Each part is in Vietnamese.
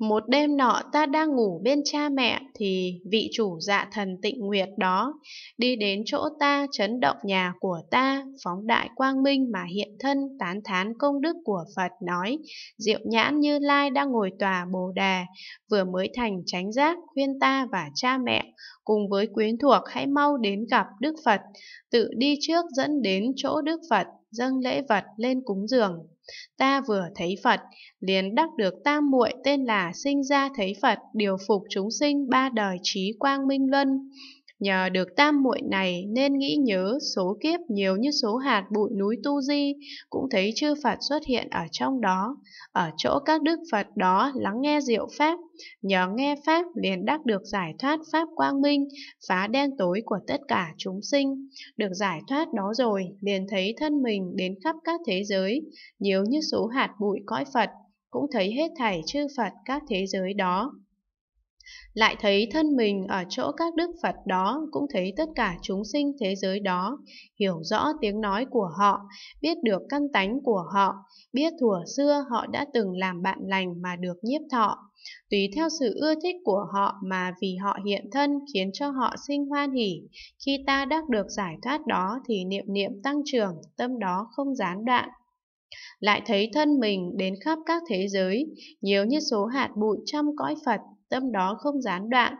Một đêm nọ ta đang ngủ bên cha mẹ thì vị chủ dạ thần tịnh nguyệt đó đi đến chỗ ta chấn động nhà của ta, phóng đại quang minh mà hiện thân tán thán công đức của Phật nói, diệu nhãn như lai đang ngồi tòa bồ đà, vừa mới thành chánh giác khuyên ta và cha mẹ cùng với quyến thuộc hãy mau đến gặp Đức Phật, tự đi trước dẫn đến chỗ Đức Phật dâng lễ vật lên cúng dường. Ta vừa thấy Phật, liền đắc được tam muội tên là sinh ra thấy Phật, điều phục chúng sinh ba đời trí quang minh luân. Nhờ được tam muội này nên nghĩ nhớ số kiếp nhiều như số hạt bụi núi Tu Di cũng thấy chư Phật xuất hiện ở trong đó. Ở chỗ các đức Phật đó lắng nghe diệu Pháp, nhờ nghe Pháp liền đắc được giải thoát Pháp quang minh, phá đen tối của tất cả chúng sinh. Được giải thoát đó rồi liền thấy thân mình đến khắp các thế giới, nhiều như số hạt bụi cõi Phật cũng thấy hết thảy chư Phật các thế giới đó lại thấy thân mình ở chỗ các đức Phật đó, cũng thấy tất cả chúng sinh thế giới đó, hiểu rõ tiếng nói của họ, biết được căn tánh của họ, biết thuở xưa họ đã từng làm bạn lành mà được nhiếp thọ. Tùy theo sự ưa thích của họ mà vì họ hiện thân khiến cho họ sinh hoan hỉ. Khi ta đắc được giải thoát đó thì niệm niệm tăng trưởng, tâm đó không gián đoạn lại thấy thân mình đến khắp các thế giới, nhiều như số hạt bụi trăm cõi Phật, tâm đó không gián đoạn,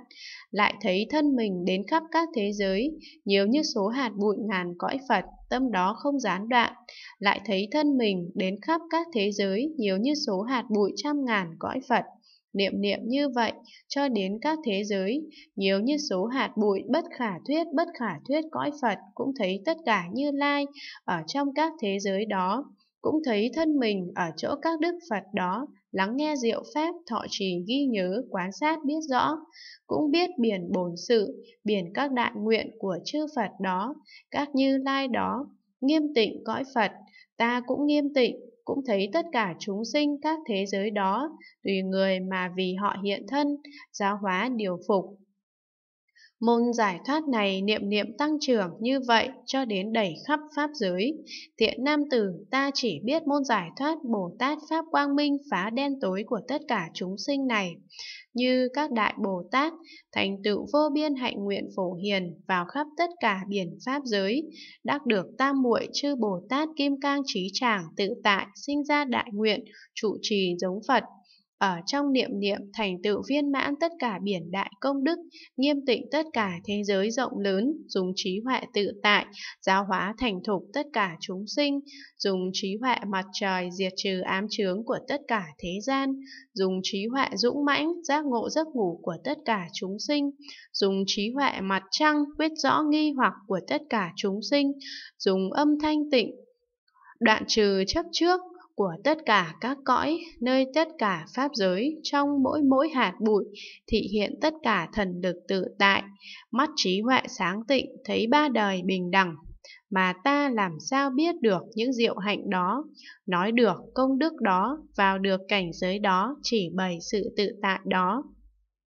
lại thấy thân mình đến khắp các thế giới, nhiều như số hạt bụi ngàn cõi Phật, tâm đó không gián đoạn, lại thấy thân mình đến khắp các thế giới, nhiều như số hạt bụi trăm ngàn cõi Phật. Niệm niệm như vậy cho đến các thế giới, nhiều như số hạt bụi bất khả thuyết bất khả thuyết cõi Phật cũng thấy tất cả như lai ở trong các thế giới đó cũng thấy thân mình ở chỗ các đức Phật đó, lắng nghe diệu pháp, thọ trì ghi nhớ, quán sát biết rõ, cũng biết biển bổn sự, biển các đại nguyện của chư Phật đó, các như lai đó, nghiêm tịnh cõi Phật, ta cũng nghiêm tịnh, cũng thấy tất cả chúng sinh các thế giới đó, tùy người mà vì họ hiện thân, giáo hóa điều phục, Môn giải thoát này niệm niệm tăng trưởng như vậy cho đến đầy khắp Pháp giới. Tiện nam tử, ta chỉ biết môn giải thoát Bồ Tát Pháp Quang Minh phá đen tối của tất cả chúng sinh này. Như các đại Bồ Tát, thành tựu vô biên hạnh nguyện phổ hiền vào khắp tất cả biển Pháp giới, đắc được tam muội chư Bồ Tát Kim Cang Trí Tràng tự tại sinh ra đại nguyện, trụ trì giống Phật ở trong niệm niệm thành tựu viên mãn tất cả biển đại công đức, nghiêm tịnh tất cả thế giới rộng lớn, dùng trí huệ tự tại, giáo hóa thành thục tất cả chúng sinh, dùng trí huệ mặt trời diệt trừ ám chướng của tất cả thế gian, dùng trí huệ dũng mãnh giác ngộ giấc ngủ của tất cả chúng sinh, dùng trí huệ mặt trăng quyết rõ nghi hoặc của tất cả chúng sinh, dùng âm thanh tịnh đoạn trừ chấp trước của tất cả các cõi, nơi tất cả pháp giới, trong mỗi mỗi hạt bụi, thị hiện tất cả thần lực tự tại, mắt trí huệ sáng tịnh, thấy ba đời bình đẳng, mà ta làm sao biết được những diệu hạnh đó, nói được công đức đó, vào được cảnh giới đó, chỉ bày sự tự tại đó.